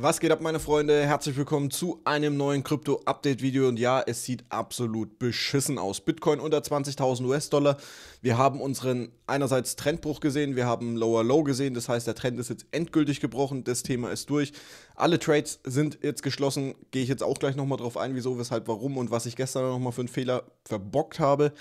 Was geht ab, meine Freunde? Herzlich willkommen zu einem neuen Krypto-Update-Video. Und ja, es sieht absolut beschissen aus. Bitcoin unter 20.000 US-Dollar. Wir haben unseren einerseits Trendbruch gesehen, wir haben Lower Low gesehen. Das heißt, der Trend ist jetzt endgültig gebrochen. Das Thema ist durch. Alle Trades sind jetzt geschlossen. Gehe ich jetzt auch gleich nochmal drauf ein, wieso, weshalb, warum und was ich gestern nochmal für einen Fehler verbockt habe.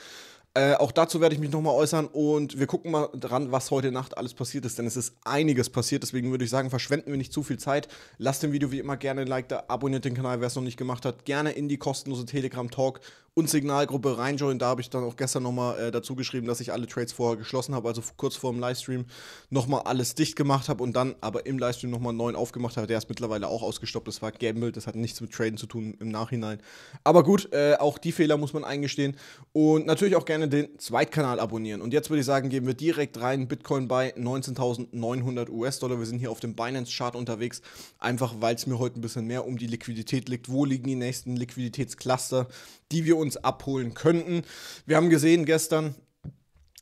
Äh, auch dazu werde ich mich nochmal äußern und wir gucken mal dran, was heute Nacht alles passiert ist, denn es ist einiges passiert. Deswegen würde ich sagen, verschwenden wir nicht zu viel Zeit. Lasst dem Video wie immer gerne ein Like da, abonniert den Kanal, wer es noch nicht gemacht hat. Gerne in die kostenlose Telegram-Talk und Signalgruppe reinjoinen. Da habe ich dann auch gestern nochmal äh, dazu geschrieben, dass ich alle Trades vorher geschlossen habe, also kurz vor dem Livestream nochmal alles dicht gemacht habe und dann aber im Livestream nochmal einen neuen aufgemacht habe. Der ist mittlerweile auch ausgestoppt. Das war Gamble, das hat nichts mit Traden zu tun im Nachhinein. Aber gut, äh, auch die Fehler muss man eingestehen und natürlich auch gerne gerne den Zweitkanal abonnieren. Und jetzt würde ich sagen, gehen wir direkt rein. Bitcoin bei 19.900 US-Dollar. Wir sind hier auf dem Binance-Chart unterwegs, einfach weil es mir heute ein bisschen mehr um die Liquidität liegt. Wo liegen die nächsten Liquiditätscluster, die wir uns abholen könnten? Wir haben gesehen gestern,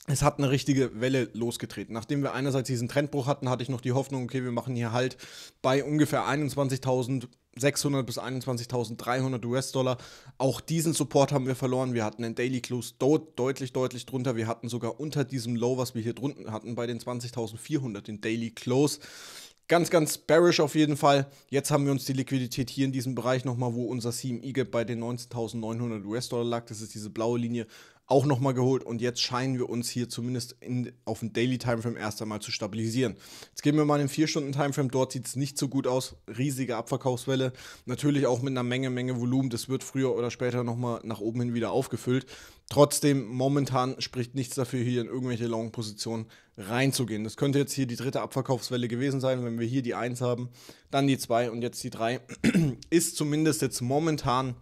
es hat eine richtige Welle losgetreten. Nachdem wir einerseits diesen Trendbruch hatten, hatte ich noch die Hoffnung, okay, wir machen hier halt bei ungefähr 21.000 600 bis 21.300 US-Dollar. Auch diesen Support haben wir verloren. Wir hatten einen Daily Close deutlich, deutlich drunter. Wir hatten sogar unter diesem Low, was wir hier drunten hatten, bei den 20.400, den Daily Close. Ganz, ganz bearish auf jeden Fall. Jetzt haben wir uns die Liquidität hier in diesem Bereich nochmal, wo unser CME gap bei den 19.900 US-Dollar lag, das ist diese blaue Linie, auch nochmal geholt und jetzt scheinen wir uns hier zumindest in, auf dem Daily Timeframe erst einmal zu stabilisieren. Jetzt gehen wir mal in den 4-Stunden-Timeframe, dort sieht es nicht so gut aus, riesige Abverkaufswelle, natürlich auch mit einer Menge, Menge Volumen, das wird früher oder später nochmal nach oben hin wieder aufgefüllt. Trotzdem, momentan spricht nichts dafür, hier in irgendwelche Long-Positionen reinzugehen. Das könnte jetzt hier die dritte Abverkaufswelle gewesen sein. Wenn wir hier die 1 haben, dann die 2 und jetzt die 3, ist zumindest jetzt momentan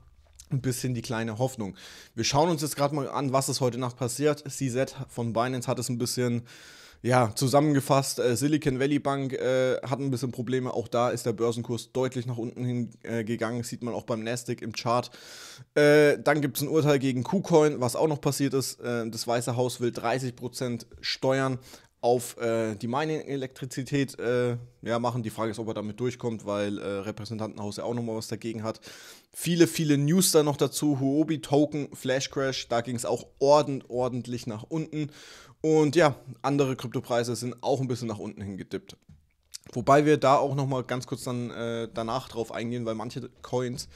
ein bisschen die kleine Hoffnung. Wir schauen uns jetzt gerade mal an, was ist heute Nacht passiert. CZ von Binance hat es ein bisschen ja, zusammengefasst, äh, Silicon Valley Bank äh, hat ein bisschen Probleme. Auch da ist der Börsenkurs deutlich nach unten hin äh, gegangen. Das sieht man auch beim Nasdaq im Chart. Äh, dann gibt es ein Urteil gegen KuCoin, was auch noch passiert ist. Äh, das Weiße Haus will 30% Steuern auf äh, die Mining-Elektrizität äh, ja, machen. Die Frage ist, ob er damit durchkommt, weil äh, Repräsentantenhaus ja auch nochmal was dagegen hat. Viele, viele News da noch dazu. Huobi, Token, Flash Crash, da ging es auch ordent, ordentlich nach unten. Und ja, andere Kryptopreise sind auch ein bisschen nach unten hingedippt. Wobei wir da auch nochmal ganz kurz dann äh, danach drauf eingehen, weil manche Coins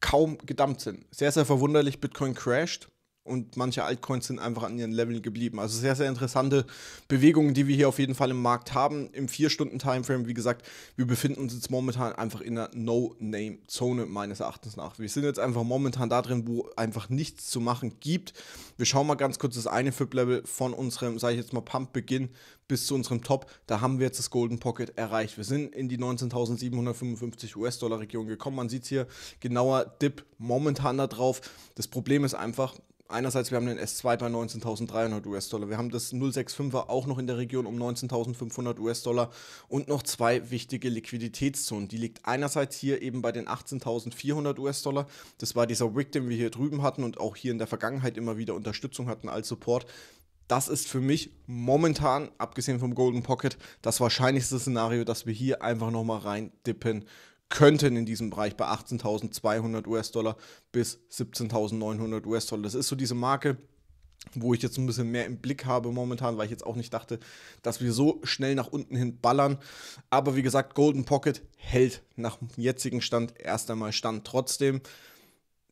kaum gedumpt sind. Sehr, sehr verwunderlich, Bitcoin crasht und manche Altcoins sind einfach an ihren Leveln geblieben. Also sehr, sehr interessante Bewegungen, die wir hier auf jeden Fall im Markt haben. Im 4-Stunden-Timeframe, wie gesagt, wir befinden uns jetzt momentan einfach in einer No-Name-Zone meines Erachtens nach. Wir sind jetzt einfach momentan da drin, wo einfach nichts zu machen gibt. Wir schauen mal ganz kurz das eine FIP-Level von unserem, sage ich jetzt mal, Pump-Beginn bis zu unserem Top. Da haben wir jetzt das Golden Pocket erreicht. Wir sind in die 19.755 US-Dollar-Region gekommen. Man sieht es hier genauer, Dip momentan da drauf. Das Problem ist einfach, einerseits, wir haben den S2 bei 19.300 US-Dollar. Wir haben das 065er auch noch in der Region um 19.500 US-Dollar und noch zwei wichtige Liquiditätszonen. Die liegt einerseits hier eben bei den 18.400 US-Dollar. Das war dieser Wick, den wir hier drüben hatten und auch hier in der Vergangenheit immer wieder Unterstützung hatten als Support. Das ist für mich momentan, abgesehen vom Golden Pocket, das wahrscheinlichste Szenario, dass wir hier einfach nochmal rein dippen könnten in diesem Bereich bei 18.200 US-Dollar bis 17.900 US-Dollar. Das ist so diese Marke, wo ich jetzt ein bisschen mehr im Blick habe momentan, weil ich jetzt auch nicht dachte, dass wir so schnell nach unten hin ballern. Aber wie gesagt, Golden Pocket hält nach jetzigem Stand erst einmal Stand. Trotzdem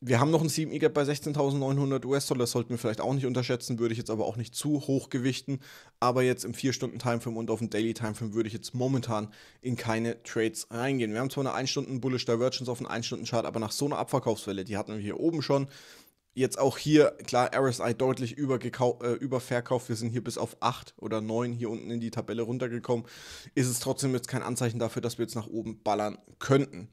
wir haben noch einen 7 E-Gap bei 16.900 US-Dollar, das sollten wir vielleicht auch nicht unterschätzen, würde ich jetzt aber auch nicht zu hoch gewichten. Aber jetzt im 4-Stunden-Timeframe und auf dem Daily-Timeframe würde ich jetzt momentan in keine Trades reingehen. Wir haben zwar eine 1-Stunden-Bullish Divergence auf einem 1-Stunden-Chart, aber nach so einer Abverkaufswelle, die hatten wir hier oben schon, Jetzt auch hier, klar, RSI deutlich äh, überverkauft. Äh, über wir sind hier bis auf 8 oder 9 hier unten in die Tabelle runtergekommen. Ist es trotzdem jetzt kein Anzeichen dafür, dass wir jetzt nach oben ballern könnten.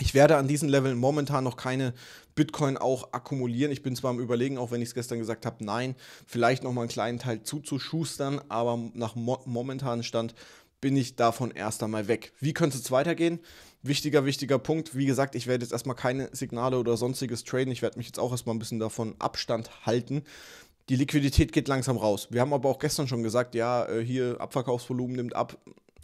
Ich werde an diesen Leveln momentan noch keine Bitcoin auch akkumulieren. Ich bin zwar am Überlegen, auch wenn ich es gestern gesagt habe, nein, vielleicht nochmal einen kleinen Teil zuzuschustern, aber nach mo momentanem Stand bin ich davon erst einmal weg. Wie könnte es weitergehen? Wichtiger, wichtiger Punkt. Wie gesagt, ich werde jetzt erstmal keine Signale oder sonstiges traden. Ich werde mich jetzt auch erstmal ein bisschen davon Abstand halten. Die Liquidität geht langsam raus. Wir haben aber auch gestern schon gesagt, ja, äh, hier Abverkaufsvolumen nimmt ab.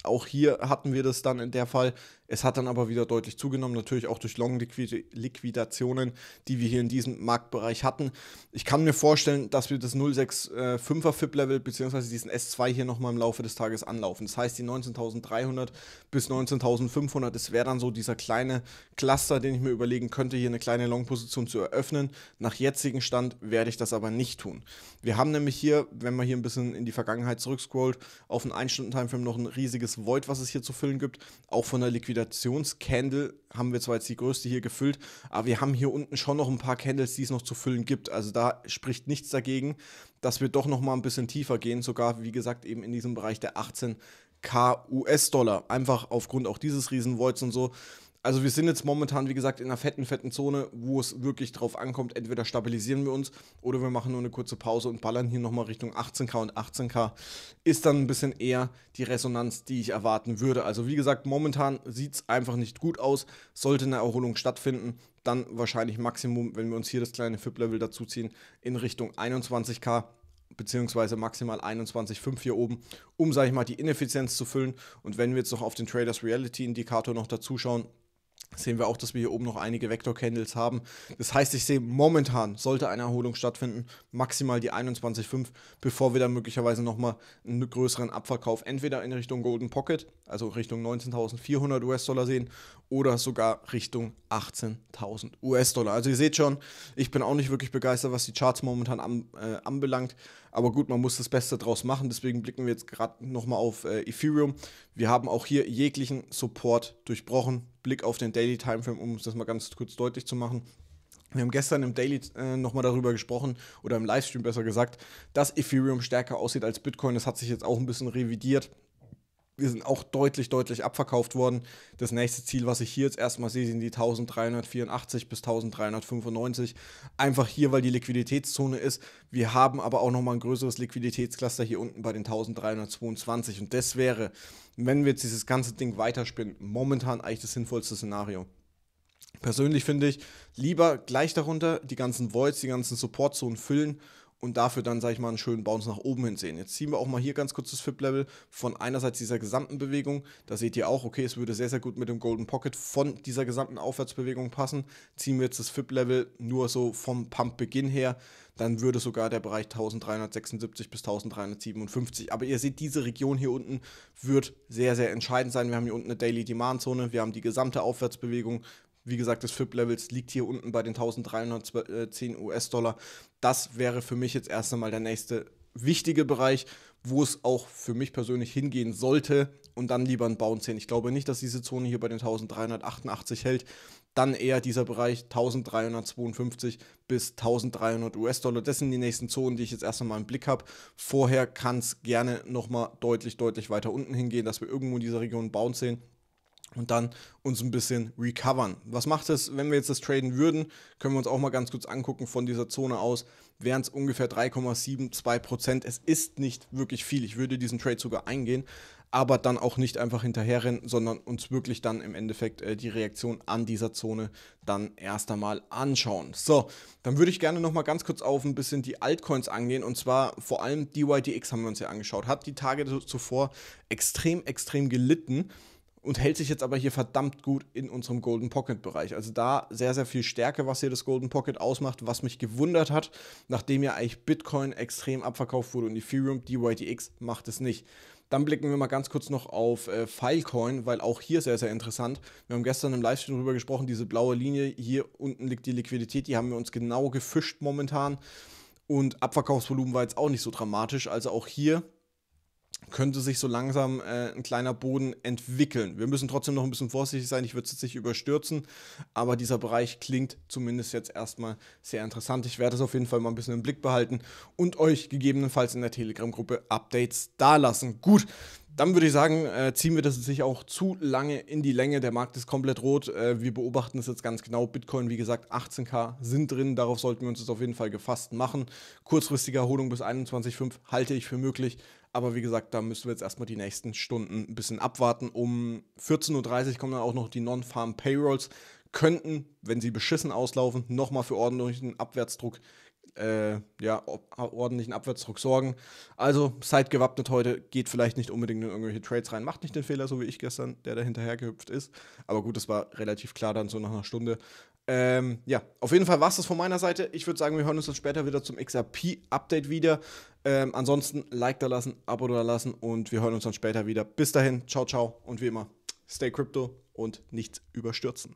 Auch hier hatten wir das dann in der Fall. Es hat dann aber wieder deutlich zugenommen, natürlich auch durch Long-Liquidationen, die wir hier in diesem Marktbereich hatten. Ich kann mir vorstellen, dass wir das 0,65er FIP-Level bzw. diesen S2 hier nochmal im Laufe des Tages anlaufen. Das heißt, die 19.300 bis 19.500, das wäre dann so dieser kleine Cluster, den ich mir überlegen könnte, hier eine kleine Long-Position zu eröffnen. Nach jetzigem Stand werde ich das aber nicht tun. Wir haben nämlich hier, wenn man hier ein bisschen in die Vergangenheit zurückscrollt, auf einen 1-Stunden-Timeframe noch ein riesiges Void, was es hier zu füllen gibt, auch von der Liquidation Liquidations-Candle haben wir zwar jetzt die größte hier gefüllt, aber wir haben hier unten schon noch ein paar Candles, die es noch zu füllen gibt. Also da spricht nichts dagegen, dass wir doch noch mal ein bisschen tiefer gehen, sogar wie gesagt eben in diesem Bereich der 18k US-Dollar. Einfach aufgrund auch dieses Riesenvolts und so. Also wir sind jetzt momentan, wie gesagt, in einer fetten, fetten Zone, wo es wirklich drauf ankommt, entweder stabilisieren wir uns oder wir machen nur eine kurze Pause und ballern hier nochmal Richtung 18k und 18k ist dann ein bisschen eher die Resonanz, die ich erwarten würde. Also wie gesagt, momentan sieht es einfach nicht gut aus. Sollte eine Erholung stattfinden, dann wahrscheinlich Maximum, wenn wir uns hier das kleine FIP-Level dazuziehen, in Richtung 21k beziehungsweise maximal 21,5 hier oben, um, sage ich mal, die Ineffizienz zu füllen. Und wenn wir jetzt noch auf den Traders Reality Indikator noch dazuschauen, sehen wir auch, dass wir hier oben noch einige Vector Candles haben. Das heißt, ich sehe momentan, sollte eine Erholung stattfinden, maximal die 21,5, bevor wir dann möglicherweise nochmal einen größeren Abverkauf entweder in Richtung Golden Pocket, also Richtung 19.400 US-Dollar sehen, oder sogar Richtung 18.000 US-Dollar. Also ihr seht schon, ich bin auch nicht wirklich begeistert, was die Charts momentan an, äh, anbelangt. Aber gut, man muss das Beste draus machen. Deswegen blicken wir jetzt gerade nochmal auf äh, Ethereum. Wir haben auch hier jeglichen Support durchbrochen. Blick auf den Daily Timeframe, um das mal ganz kurz deutlich zu machen. Wir haben gestern im Daily äh, nochmal darüber gesprochen oder im Livestream besser gesagt, dass Ethereum stärker aussieht als Bitcoin. Das hat sich jetzt auch ein bisschen revidiert wir sind auch deutlich, deutlich abverkauft worden. Das nächste Ziel, was ich hier jetzt erstmal sehe, sind die 1384 bis 1395. Einfach hier, weil die Liquiditätszone ist. Wir haben aber auch nochmal ein größeres Liquiditätscluster hier unten bei den 1322. Und das wäre, wenn wir jetzt dieses ganze Ding weiterspinnen, momentan eigentlich das sinnvollste Szenario. Persönlich finde ich, lieber gleich darunter die ganzen Voids, die ganzen Supportzonen füllen und dafür dann, sage ich mal, einen schönen Bounce nach oben hin sehen. Jetzt ziehen wir auch mal hier ganz kurz das fip level von einerseits dieser gesamten Bewegung. Da seht ihr auch, okay, es würde sehr, sehr gut mit dem Golden Pocket von dieser gesamten Aufwärtsbewegung passen. Ziehen wir jetzt das fip level nur so vom Pump-Beginn her, dann würde sogar der Bereich 1376 bis 1357. Aber ihr seht, diese Region hier unten wird sehr, sehr entscheidend sein. Wir haben hier unten eine Daily Demand Zone, wir haben die gesamte Aufwärtsbewegung, wie gesagt, das FIP-Levels liegt hier unten bei den 1310 äh, US-Dollar. Das wäre für mich jetzt erst einmal der nächste wichtige Bereich, wo es auch für mich persönlich hingehen sollte und dann lieber ein Bounce sehen. Ich glaube nicht, dass diese Zone hier bei den 1388 hält. Dann eher dieser Bereich 1352 bis 1300 US-Dollar. Das sind die nächsten Zonen, die ich jetzt erst einmal im Blick habe. Vorher kann es gerne nochmal deutlich, deutlich weiter unten hingehen, dass wir irgendwo in dieser Region Bounce sehen und dann uns ein bisschen recovern. Was macht es, wenn wir jetzt das traden würden? Können wir uns auch mal ganz kurz angucken von dieser Zone aus. Wären es ungefähr 3,72 Es ist nicht wirklich viel. Ich würde diesen Trade sogar eingehen, aber dann auch nicht einfach hinterherrennen, sondern uns wirklich dann im Endeffekt äh, die Reaktion an dieser Zone dann erst einmal anschauen. So, dann würde ich gerne nochmal ganz kurz auf ein bisschen die Altcoins angehen und zwar vor allem DYDX haben wir uns ja angeschaut. Hat die Tage zuvor extrem, extrem gelitten und hält sich jetzt aber hier verdammt gut in unserem Golden Pocket Bereich. Also da sehr, sehr viel Stärke, was hier das Golden Pocket ausmacht, was mich gewundert hat, nachdem ja eigentlich Bitcoin extrem abverkauft wurde und Ethereum, DYTX macht es nicht. Dann blicken wir mal ganz kurz noch auf äh, Filecoin, weil auch hier sehr, sehr interessant. Wir haben gestern im Livestream darüber gesprochen, diese blaue Linie, hier unten liegt die Liquidität, die haben wir uns genau gefischt momentan. Und Abverkaufsvolumen war jetzt auch nicht so dramatisch. Also auch hier könnte sich so langsam äh, ein kleiner Boden entwickeln. Wir müssen trotzdem noch ein bisschen vorsichtig sein. Ich würde es jetzt nicht überstürzen, aber dieser Bereich klingt zumindest jetzt erstmal sehr interessant. Ich werde es auf jeden Fall mal ein bisschen im Blick behalten und euch gegebenenfalls in der Telegram-Gruppe Updates dalassen. Gut, dann würde ich sagen, äh, ziehen wir das sich auch zu lange in die Länge. Der Markt ist komplett rot. Äh, wir beobachten es jetzt ganz genau. Bitcoin, wie gesagt, 18k sind drin. Darauf sollten wir uns jetzt auf jeden Fall gefasst machen. Kurzfristige Erholung bis 21,5 halte ich für möglich. Aber wie gesagt, da müssen wir jetzt erstmal die nächsten Stunden ein bisschen abwarten. Um 14.30 Uhr kommen dann auch noch die Non-Farm Payrolls. Könnten, wenn sie beschissen auslaufen, nochmal für ordentlichen Abwärtsdruck äh, ja, ordentlichen Abwärtsdruck sorgen. Also seid gewappnet heute, geht vielleicht nicht unbedingt in irgendwelche Trades rein, macht nicht den Fehler, so wie ich gestern, der da hinterhergehüpft ist. Aber gut, das war relativ klar dann so nach einer Stunde. Ähm, ja, auf jeden Fall war es das von meiner Seite. Ich würde sagen, wir hören uns dann später wieder zum XRP-Update wieder. Ähm, ansonsten Like da lassen, Abo da lassen und wir hören uns dann später wieder. Bis dahin, ciao, ciao und wie immer, stay crypto und nichts überstürzen.